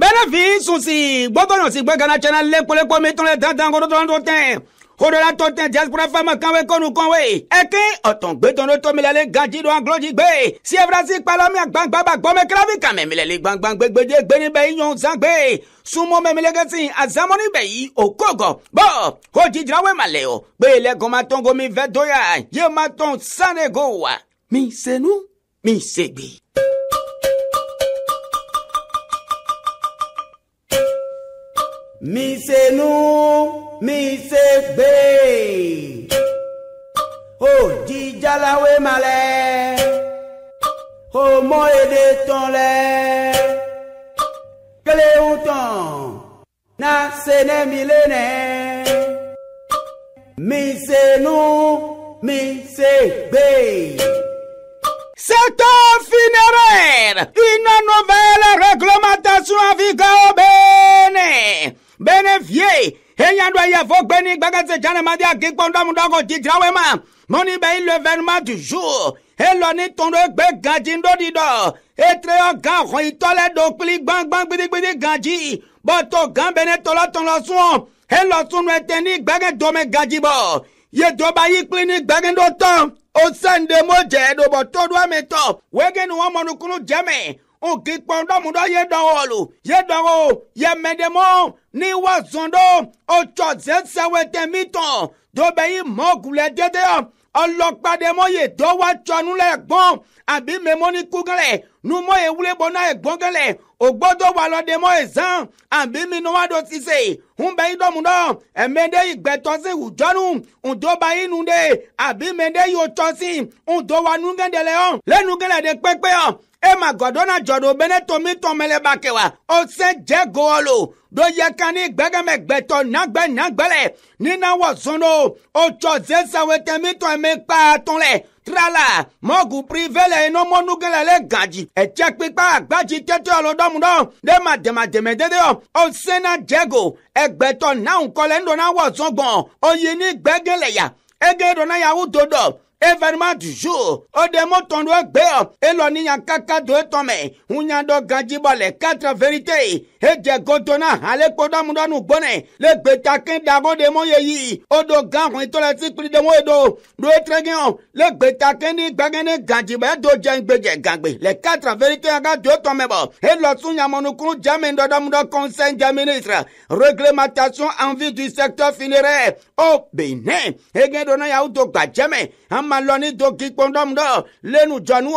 bẹ́ẹ̀nẹ́fì sùn sí gbọ́gbọ́nà sí gbẹ́gàn náà tiẹ̀nà lẹ́kọ̀lẹ́kọ̀ mi tún lẹ́ dandan kó tó tó tẹ̀ hodola tó tẹ̀ diaspora fama kanwe kọ́nu kanwe ẹ̀kẹ́ ọ̀tàn gbẹ́tàn ló tómi lẹ́lẹ́ gàdí ló anglo jí gbé siẹfurasi palami agbangbaba gbọ́mẹ kíláfì kàmẹ́ mi lẹ́lẹ́ gbangban gbẹgbẹdẹ gbẹni bẹ́ẹ̀ yan zangbe súnmọ́ mẹ́mílẹ́gẹ́sì àzámọ́ni bẹ̀yì ògógọ̀ bọ́ ó jìjìlá wẹ́ màlẹ́ o gbé lẹ́gàn máa tán gomi fẹ́ dóyà yé máa tán sànẹ́gò wa mi sẹ́nu mi sẹ́gbẹ̀ẹ́. mi ṣe nú mi ṣe gbé òjìjáláwé malẹ̀ ọmọ èdè tán lẹ̀ kéléhùn tán náà ṣe nẹ́mi lẹ́nẹ̀ mi ṣe nú mi ṣe gbé. Secteur funéraire, une nouvelle réglementation à vigueur au Bénin bene vie enyadua yefo gbeni gbẹgẹsẹ janemadi akikpọndọmudọkọ titrawema mọni bẹ ilẹ vẹnuma du jour elọ ni tọndo egbe ganji ndodi dọ etreyọ gan xɔ itɔlẹ do e kpli gbangban gbidigbidi ganji bọtọ gan bene tọlọtọlọ e sun elọ sunu ẹtẹ ni gbẹgẹ dome ganji bọ yedoba yi kpli ni gbẹgẹ do tán o sẹ ndemojẹ dobọ tọdua mi tọ wege ni wọn mọnukunu jẹmẹ nkikpɔn dɔmudɔ ye dɔwɔlu ye dɔwɔ ye mɛdɛmɔ ni wa zɔn ɖo otsɔ zɛsɛwɛtɛ mi tɔn dobe yi mɔgu le dede yɔ ɔlɔkpadɛmɔ ye dɔ wa tsɔ nu gbɔn abi mɛmɔ ni ku gɛlɛ numɔ ye wuli bɔ na ye gbɔn gɛlɛ ògbọ́dọ̀ wà lọ́dẹ mọ́ ẹ̀sán àbí mi ni wọ́n á do ti ṣe ń bẹ yín dọ̀mù náà ẹ̀mẹ́dẹ́ ìgbẹ́tọ́ sí ìwùjọ́nù ǹdọ́ba inú de àbí mẹ́dẹ́ yóò tọ́ sí ǹdọ́wa nú gẹ́dẹ́ lẹ́hàn lẹ́nu gẹ́dẹ́ pẹ́pẹ́ hàn ema gɔdɔna dzɔɖo bene ne tomi tɔme le wa o se dze goɔ do yekani gbɛgɛmɛ gbɛtɔ nagbe nagbɛlɛ nina wɔ zɔn ɖo o tsɔ zesawe temi tɔ eme kpa tɔn lɛ trala mɔgu prive le enɔmɔnugɛ le le gã dzi etsɛ kpikpa agbadzi tɛtɛ ɔlɔdɔmu dɔ ɖe ma demademe dede yɔ o sena dzego egbɛtɔ na ŋkɔ le ŋdɔ na wɔ zɔn gbɔn o yi ni gbɛgɛ ya ege ɖɔ na yawo do dɔ. Événement du jour. Odemo Tondo Gbe, Eloniyan Kaka Do Tome, Unyando Ganjibo les quatre vérités. Eje Gotona, Alekoda nous Gbone, le Gbetakin Dago de Moyeyi, Odo Gan Intolati Pri de Moedo, Do Etregion, le Gbetakin ni Gagene Ganjibo Do Jengbeje Gangbe, les quatre vérités Aga Do Tome Bo, Elosunya Monukun Jamen Dodamudo Conseil des ministres, réglementation en vue du secteur funéraire, o benin ege do na yawo to gbadzeme amalɔ ni do kikpɔndɔm dɔ lenu dzɔnu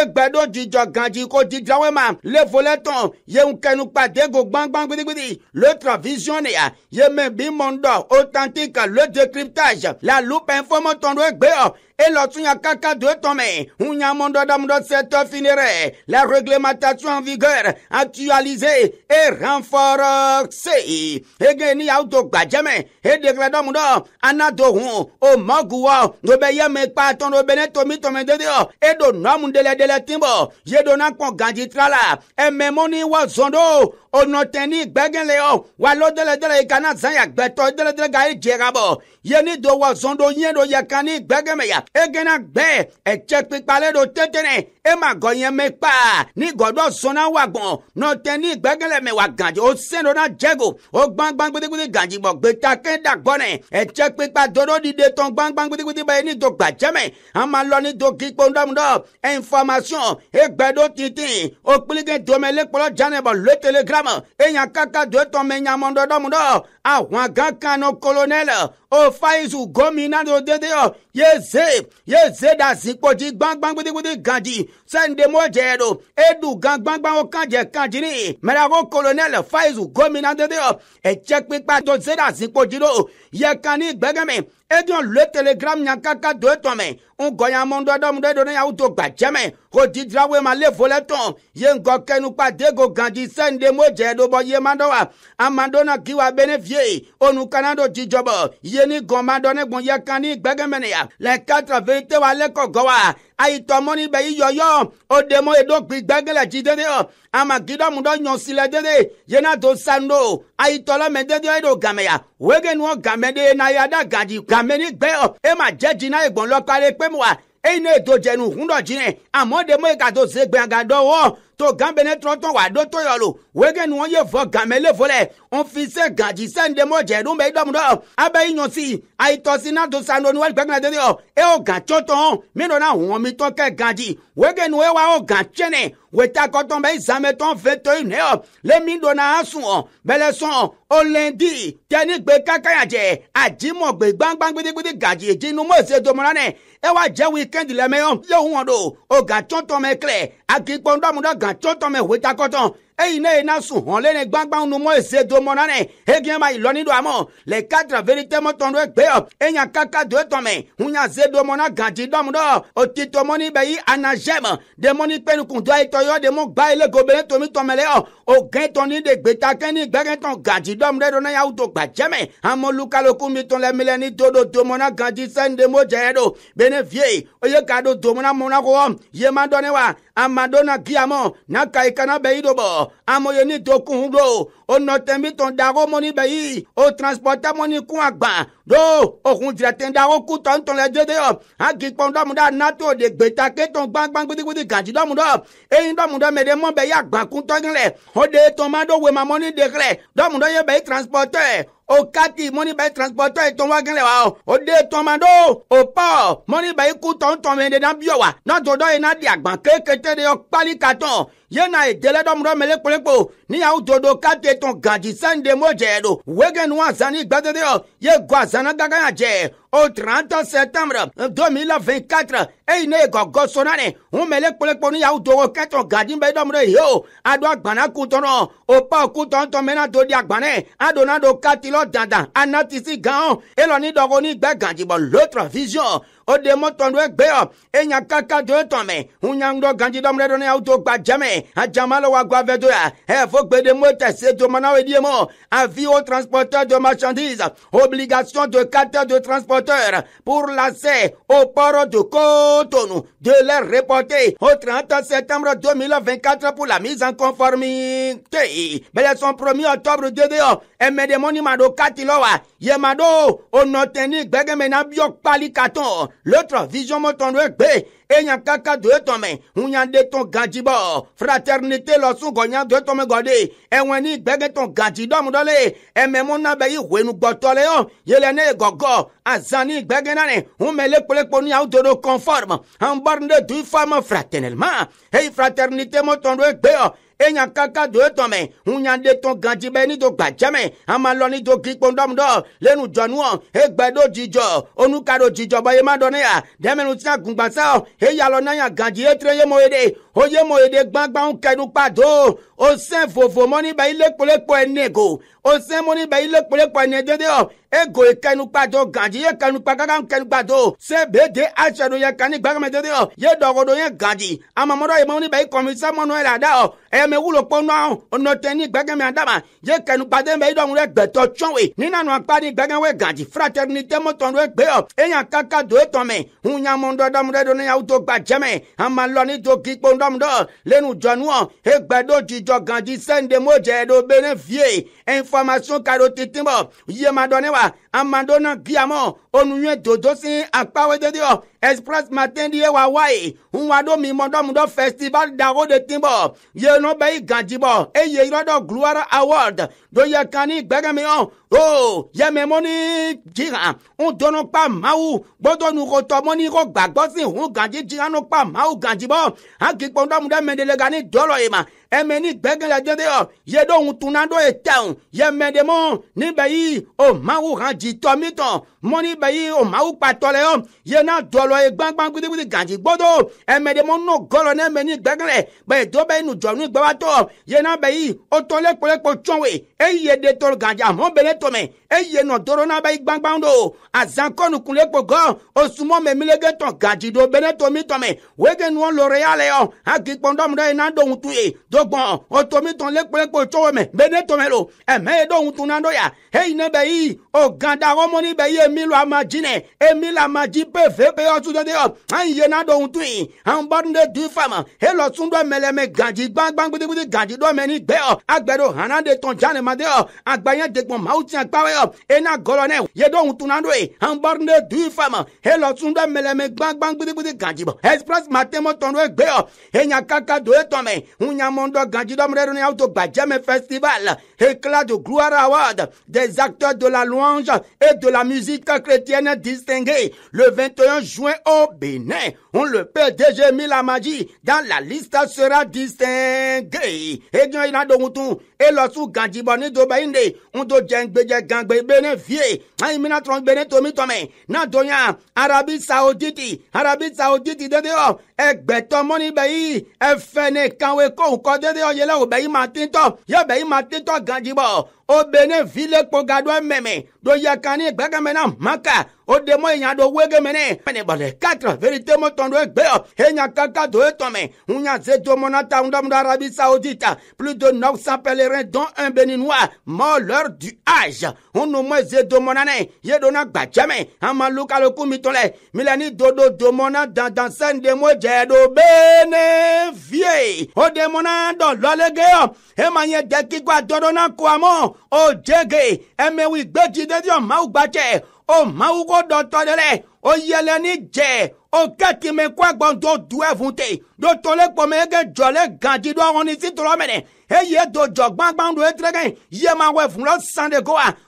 egbeɖo dzidzɔ gãdzi ko dzidzɔwoe ma le voletɔ ye ŋukenu Bang gbãgbã gbidigbidi tra vision ya ye me bi mɔndɔ authentique le décryptage la loupe informatɔn ɖo egbe yɔ elɔtunya kaka do etɔme ŋunyamɔndɔɖamɔdɔsetɔ fini rɛ la réglementation en vigueur actualisée et renforcée ege ni yawo do gbadzeme edeglɛ mondo, anado hun o mɔguwɔ ɖo be yeme kpa ton ɖo ne tomi dede nɔmu de le dele timbɔ yedona kpɔn ganji tra la ememoni wa zɔn ɖo onɔtɛni gbɛgɛlɛ yɔ walo deledele yi kana zan ya gbɛtɔ deledele ka ye dze ka bɔ yeni do wa zɔn ɖo nye ɖo yakani gbɛgɛmɛ ya egena gbɛ etse kpikpale ɖo tetene ema gɔnyɛmɛ kpa ni gɔdɔ zɔnna wa gbɔn nɔtɛni gbɛgɛlɛ mɛ wa ganji o sen ɖo na jɛgo o gbangban gbedegbede ganji bɔ gbeta kɛ da gbɔnɛ etse kpikpa dodo dide tɔn gbangban gbedegbede bɛ yeni do gbadzɛmɛ amalɔni do kikpo ŋdɔmuɖɔ ɛnfɔma information egbeɖo titi okpilike domele kplɔ janebɔ le telegram eya kaka do etɔme nyamɔɖɔɖɔmu ɖɔ ahuagã kan no kolonel ofai su gómìnà tó dédé ọ yé ṣe yé ṣe dà sí kpọtì gbangban gaji gàjì sẹ́ńdé mọ́jẹ́ ẹ̀rọ edu gangbangban ó kàjẹ́ kàjìrì mẹ́rẹ́kọ́ kolonẹ́lì fai su gómìnà dédé ọ ẹ̀jẹ̀ pípa tó ṣe dà sí kpọtì ró yẹ kan ní gbẹgẹmẹ edion le telegram nyakaka oh, do etɔmɛ ŋgɔnyamɔdɔdɔm ɖe ɖo ne yawo do gbadzɛmɛ ho didrawoe ma le vo le tɔn ye ŋgɔ kenu kpa dego gãdzi sɛnde mo dze ɖo bɔ ye ma dɔ wa ama ɖo na kiwa be vie onu kana ɖo dzidzɔbɔ ye ni gɔnma dɔ ne gun yɛ kan ni gbɛgɛmɛ ne ya lɛ katra fe te wa lɛ kɔgɔ wa ayi tɔmɔ ni bɛ yi yɔyɔ o demo edo gbi gbɛgɛ lɛ dzi dede o ama gidɔ mu dɔ nyɔ lɛ dede yena do sando ayi tɔlɔ mɛ dede edo game ya wege nuɔ game de na ya da gadi game ni gbɛ o ema jɛ dzi na ye gbɔnlɔ kpa le kpe mu wa eyi ne do dzenu ŋun dɔ dzi ne amɔ demo yi e ka do zegbe aga wɔ to gan bene trɔtɔn wa do to yɔlo wege nu wɔn ye vɔ gamele fo lɛ nfi se gadzi se ndemɔ dze ɖo mɛ idɔmu dɔ abe yi nyɔ si ayitɔsi na do sa nonu wali gbɛgbɛ tete yɔ eyo gatsɔ tɔn mi nɔ na wɔmitɔ kɛ gadzi wege nu ewa yɔ gatsɛnɛ weta kɔtɔn bɛ zametɔn fetɔ yi nɛ yɔ le mi do na asun ɔ bɛlɛ sɔn olendi tɛnigbe kakaya jɛ ajimɔgbe gbangban gbedegbede gadzi dzinumo se domora nɛ ewa jɛ wikɛndi lɛ mɛ yɔ yewu wɔn do o gatsɔ tɔn mɛ klɛ akikpɔn dɔmu dɔ kan tó tọmọ ìwé takọ́tàn eyi ne yina su hɔn lene gbangban numɔ ese domɔ nane hege ma ilɔni do amɔ le kadra verite mɔtɔn do gbe yɔ enya kaka do etɔmɛ hunya ze domɔ na ganti dɔm dɔ otito mɔni bɛ yi anazɛm demɔni kpɛnukun do ayetɔ yɔ demɔ gba ele gobe tomi tɔmɛ le yɔ o gɛn tɔni de gbeta kɛni gbɛgɛtɔn ganti dɔm de do ne yawu to gbadzɛmɛ amɔlukaloku mi tɔn lɛ milɛ ni do do domɔ na ganti sɛni demɔ jɛ do bene vie oye ka do domɔ na mɔ na kɔ yema dɔ ne wa amado na na kayi kana bɛ yi do bɔ amòye ní tokun ro o nɔ tɛn bi tɔn dago mɔni bɛ yi o transporta mɔni kun a do o kun tira tɛn dago ku tɔn lɛ dede yɔ a k'i kpɔn dɔmu dɔ a de gbeta ke tɔn gbangban gbidigbidi gàdzi dɔmu dɔ eyi dɔmu dɔ mɛ de mɔ bɛ yi a gbã kun lɛ o de tɔn ma do wema mɔni de lɛ dɔmu dɔ ye bɛ yi transportɛ o kati mɔni bɛ transporter ye tɔn wa gɛlɛ wa o de tɔnma do o pɔ mɔni bɛ iku tɔn tɔn mɛ de na biyɔ wa n'a tɔ dɔ ye n'a di agban kekete de yɔ kpali ka yena edele ni y'aw dodo kati etɔn gadzi sannde mo dze ɖo wege nu azani gbadede yɔ ye gɔ azana gagaya dze au 30 septembre 2024 eyine gɔgɔso na ne Mele kpolekponu yawo dogo kɛtɔ gadi bɛ dɔm ɖe yi o aɖo agbana kutɔnɔ o pa kutɔntɔ mɛna do di agbanɛ aɖo na do katilɔ dada anatisi gãwo elɔni dɔgo ni gbɛ gadzibɔ vision o de mɔtɔnu egbe yɔ enya kaka do etɔ mɛ ŋunyaŋdɔ gadi dɔm ɖe ɖo na yawo do gba jɛmɛ adzamalo wa gba vɛ do ya ɛfo gbede mo transporteur de marchandises, obligation de carte de transport pour l'accès au port de Cotonou de leur reporter au 30 septembre 2024 pour la mise en conformité. Mais son 1er octobre 2021, emedemoni mado katilowa, yemado, onoteni, begemena palikaton, l'autre vision motondwe, Eyan kaka do unya de ton fraternité lo sun gonya do etome gode e enwe ni ton dole ememo na be yi yele ne e gogo azani gbege umele pole poni conforme en de du femme fraternellement hey fraternité enya kaka do etɔme hunyade tɔn ganji bɛ nido gbadzeme amalɔ nido kikpo ŋdɔmdɔ lenu dzɔnuɔ egbe ɖo dzidzɔ onuka ɖo dzidzɔ bɔ yema dɔ ne ya dɛmɛnu tia gungbansa eyalɔ nanya ganji etre yemoye de onye moede gbagba nkedu kpado ose vovo moniba ile kpolekpo enego ose moniba ile kpolekpo enedede ego ekenu kpado gaji ye kenu kpagaga nkenu kpado se bede atsado ye kani gbagama dede ye dɔgɔdo ye gaji amamɔdɔ ye moniba ye kɔmisa mɔnu ɛlɛ ada ɛyɛmɛ wulo kpɔnua ɔnɔtɛni gbagama adama ye kenu kpado ye dɔnu ɖe gbɛtɔ tsɔwe ninanu akpa ni gbagama wɛ gaji fraternite mɔtɔnu wɛ gbe eya kaka do etɔme hunyamɔdɔdɔmu ɖe do ne yawu do gbadzɛmɛ amalɔni do kikpo ŋdɔ dɔm dɔ lenu dzɔnua egbedo dzidzɔ gandzi sɛnde modze ɖo be ne vie information ka ɖo titi bɔ m'a dɔ ne wa amadona giamo onuyɛ dodo si akpawedede express matendi ye wa waye ŋuwaɖo mimɔdɔmudɔ festival dago de ti bɔ yenɔ bɛ yi gadzi bɔ eye yɔrɔ dɔ award do ye kani gbɛgɛmi ɔ o yɛmɛmɔni jiha ŋu dono kpa mawu gbɔdɔ nugotɔmɔni ko gbagbɔ si ŋu gadzi jiha no kpa mawu gadzi bɔ hakikpɔndɔmudɔ mɛdele gani dɔlɔ ye ma eme ni gbẹgẹlẹ jẹnde yɔ yeɖo ŋutuna ɖo eteŋ yemedemɔ ni be yi o mawu hã dzitɔ mi ni be yi o mawu kpatɔ le yɔ yena dɔlɔ ye gbãgbã e gbidigbidi gãdzi gbɔdo emedemɔ nɔ gɔlɔ ne eme ni gbẹgẹlẹ be do be nu dzɔ nu gbɛbatɔ yena be yi o tɔ le kpɔ le kpɔ tsɔn we eye de tɔ gãdzi amɔ be le tɔmɛ eye nɔ dɔrɔ na be yi gbãgbã do azãkɔnukun le kpɔ gɔ o sumɔ memilege tɔ gãdzi do be ne tɔ mi tɔmɛ wege nuɔ lɔre ya le yɔ hagi kpɔndɔm ɖe yena do ŋutu e gbɔn o tomi tɔn lekpolekpo tsowo me be ne tɔmɛ lo ɛmɛ ye ɖo ŋutu na ɖo ya heyi ne be yi o gada wɔmɔni be yi emi lo ama dzi nɛ emi la ama dzi pe ve pe yɔ tuntun de yɔ anyi ye na ɖo ŋutu yi an bɔ ne du fa ma he lɔ sun ɖɔ mɛlɛ mɛ gadzi gbangba gbedegbede gadzi ɖɔ mɛ hana de tɔn dza ne ma de yɔ agbanya de ena gɔlɔ ye ɖo ŋutu na an bɔ du fa ma he lɔ sun ɖɔ mɛlɛ mɛ gbangba gbedegbede express matemɔ tɔn ɖo gbe yɔ he nya kaka do etɔmɛ Monde Gandhidam Réunion de Badjem Festival, éclat de gloire award des acteurs de la louange et de la musique chrétienne distingués. Le 21 juin au Bénin, on le la magie dans la liste sera distingué. Et bien, il a donc et lorsque Gandhi Bani de Bainde, on doit jengbeje gangbe bénéfier. Aïe, mina tronc Bénin tomi tomé. Nan donya, Arabie Saoudite, Arabie Saoudite de dehors, et betomoni bayi, et fene kanwe ko dede yele wo be yi ma tintɔ ye be yi ma tintɔ ganji bɔ obene vile kpoga ɖo ememe ɖo yakani gbegame na maka ode mɔ enya ɖo wege me ne mene bale katre verite mɔtɔn ɖo egbe yɔ henya kaka do etɔme ŋunya ze do mɔ na ta ŋdɔm ɖo arabi saudita plus de neuf cent pèlerins dont un béninois mort l'heure du âge ŋunu mɔ ze do mɔ na ne ye ɖo na gbadzeme ama lukaloku mitɔ le milani dodo do mɔ na dandan sende mɔ dze ɖo bene vie ode mɔ na dɔ lɔlege yɔ ema nye dekikua dɔɖɔ na koamɔ O emewi gbejidedio mawu gbadze o mawu ko dɔtɔ ɖe o yɛlɛ ni dze o kɛkì mi kó agbɔntɔ du ɛfun te do to le kpɔmɛ eke dzɔ le gàdzi do ɔhɔn ni si tɔlɔ mɛ dɛ eye do dzɔ gbangban do etrege yema wɔ ɛfun lɔ san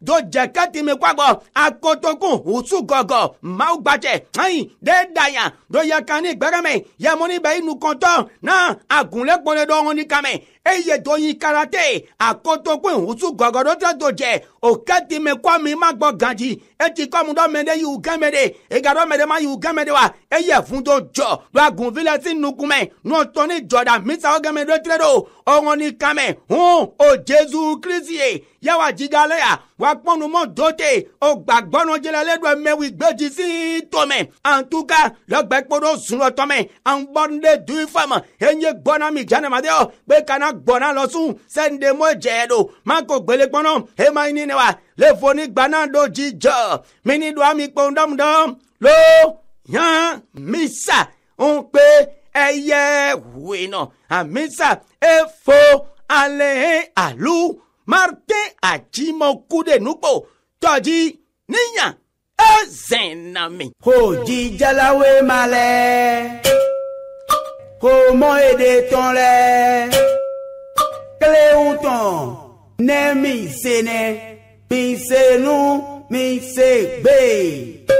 dojeketime kwagbo akotokun usugogo maugbache ayin dedaya doyekani gbereme yemonibe inukanto na agunlepoledo wọn nikame eye doyin karate akotokun usugogo dododoje oketime kwami magbo ganji eti kọmudọmede yi ugemede egadọmede ma yi ugemede wa eye fundo jọ do agunfilẹ si nukume nọtọni jọda misa ogemede do ọwọn nikame hun o Jésù Kristi ye yawa jigalaya wa kpɔnu mɔ dote o gbagbɔnɔ jela le do mɛwi gbedzi sii tome antuka lɔgbɛ kpoɖo zulɔ tɔmɛ anbɔn de dui fama enye gbɔna mi janamade o pe kana gbɔna lɔ sun sɛnde mo dze do mako gbele kpɔnɔ hema yi ni ne wa le foni gbana do jidzɔ mini do ami kpɔn dɔm dɔm lo yan misa n pe ɛyɛ amisa efo ale alu martin achimokude nupo tọ́jí níyàn ẹ̀zẹ̀nàmì. òjì jalawe malẹ̀ kò mọ èdè tán rẹ̀ kílẹ̀hún tán nẹ́ẹ̀mí sẹ́nẹ̀ mi sẹ́nu mi sẹ́gbẹ́.